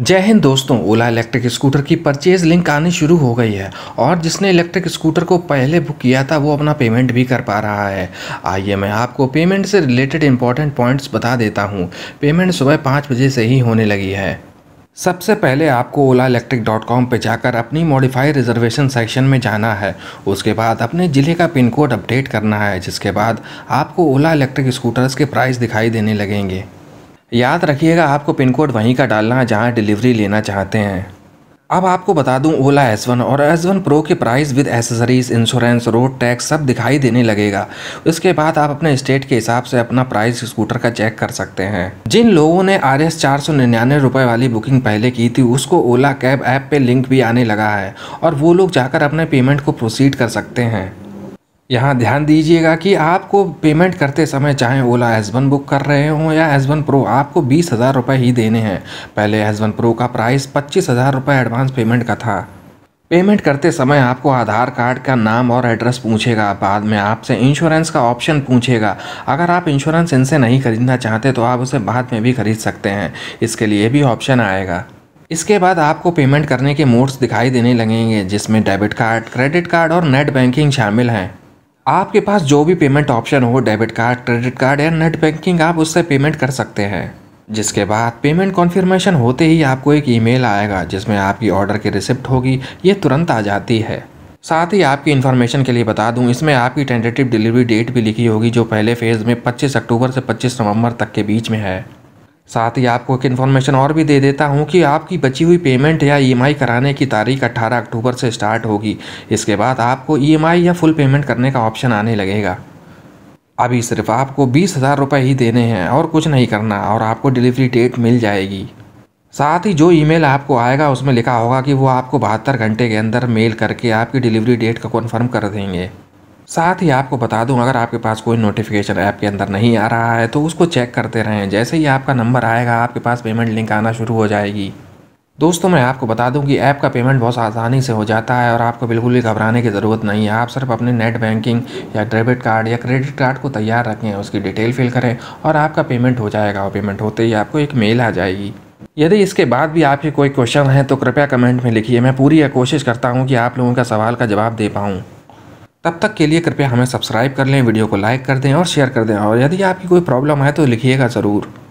जय हिंद दोस्तों ओला इलेक्ट्रिक स्कूटर की परचेज लिंक आनी शुरू हो गई है और जिसने इलेक्ट्रिक स्कूटर को पहले बुक किया था वो अपना पेमेंट भी कर पा रहा है आइए मैं आपको पेमेंट से रिलेटेड इंपॉर्टेंट पॉइंट्स बता देता हूँ पेमेंट सुबह पाँच बजे से ही होने लगी है सबसे पहले आपको ओला इलेक्ट्रिक डॉट कॉम पर जाकर अपनी मॉडिफाई रिजर्वेशन सेक्शन में जाना है उसके बाद अपने ज़िले का पिन कोड अपडेट करना है जिसके बाद आपको ओला इलेक्ट्रिक स्कूटर्स के प्राइस दिखाई देने लगेंगे याद रखिएगा आपको पिन कोड वहीं का डालना है जहाँ डिलीवरी लेना चाहते हैं अब आपको बता दूं ओला S1 और S1 प्रो के price with accessories insurance road tax सब दिखाई देने लगेगा उसके बाद आप अपने स्टेट के हिसाब से अपना प्राइस स्कूटर का चेक कर सकते हैं जिन लोगों ने आर एस चार सौ निन्यानवे रुपये वाली बुकिंग पहले की थी उसको ओला कैब ऐप पे लिंक भी आने लगा है और वो लोग जाकर अपने पेमेंट को प्रोसीड कर सकते हैं यहाँ ध्यान दीजिएगा कि आपको पेमेंट करते समय चाहे ओला एस वन बुक कर रहे हों या एस वन प्रो आपको बीस हज़ार रुपये ही देने हैं पहले एस वन प्रो का प्राइस पच्चीस हज़ार रुपये एडवांस पेमेंट का था पेमेंट करते समय आपको आधार कार्ड का नाम और एड्रेस पूछेगा बाद में आपसे इंश्योरेंस का ऑप्शन पूछेगा अगर आप इंश्योरेंस इनसे नहीं खरीदना चाहते तो आप उसे बाद में भी खरीद सकते हैं इसके लिए भी ऑप्शन आएगा इसके बाद आपको पेमेंट करने के मोड्स दिखाई देने लगेंगे जिसमें डेबिट कार्ड क्रेडिट कार्ड और नेट बैंकिंग शामिल हैं आपके पास जो भी पेमेंट ऑप्शन हो डेबिट कार्ड क्रेडिट कार्ड या नेट बैंकिंग आप उससे पेमेंट कर सकते हैं जिसके बाद पेमेंट कॉन्फ़िर्मेशन होते ही आपको एक ईमेल आएगा जिसमें आपकी ऑर्डर की रिसिप्ट होगी ये तुरंत आ जाती है साथ ही आपकी इन्फॉर्मेशन के लिए बता दूं इसमें आपकी टेंटेटिव डिलीवरी डेट भी लिखी होगी जो पहले फेज़ में 25 अक्टूबर से 25 नवंबर तक के बीच में है साथ ही आपको एक इन्फॉर्मेशन और भी दे देता हूँ कि आपकी बची हुई पेमेंट या ईएमआई e कराने की तारीख 18 अक्टूबर से स्टार्ट होगी इसके बाद आपको ईएमआई e या फुल पेमेंट करने का ऑप्शन आने लगेगा अभी सिर्फ आपको बीस हज़ार रुपये ही देने हैं और कुछ नहीं करना और आपको डिलीवरी डेट मिल जाएगी साथ ही जो ईमेल आपको आएगा उसमें लिखा होगा कि वो आपको बहत्तर घंटे के अंदर मेल करके आपकी डिलीवरी डेट का कन्फर्म कर देंगे साथ ही आपको बता दूं अगर आपके पास कोई नोटिफिकेशन ऐप के अंदर नहीं आ रहा है तो उसको चेक करते रहें जैसे ही आपका नंबर आएगा आपके पास पेमेंट लिंक आना शुरू हो जाएगी दोस्तों मैं आपको बता दूं कि ऐप का पेमेंट बहुत आसानी से हो जाता है और आपको बिल्कुल भी घबराने की ज़रूरत नहीं है आप सिर्फ अपने नेट बैंकिंग या डेबिट कार्ड या क्रेडिट कार्ड को तैयार रखें उसकी डिटेल फिल करें और आपका पेमेंट हो जाएगा और पेमेंट होते ही आपको एक मेल आ जाएगी यदि इसके बाद भी आपके कोई क्वेश्चन हैं तो कृपया कमेंट में लिखिए मैं पूरी कोशिश करता हूँ कि आप लोगों का सवाल का जवाब दे पाऊँ तब तक के लिए कृपया हमें सब्सक्राइब कर लें वीडियो को लाइक कर दें और शेयर कर दें और यदि आपकी कोई प्रॉब्लम है तो लिखिएगा ज़रूर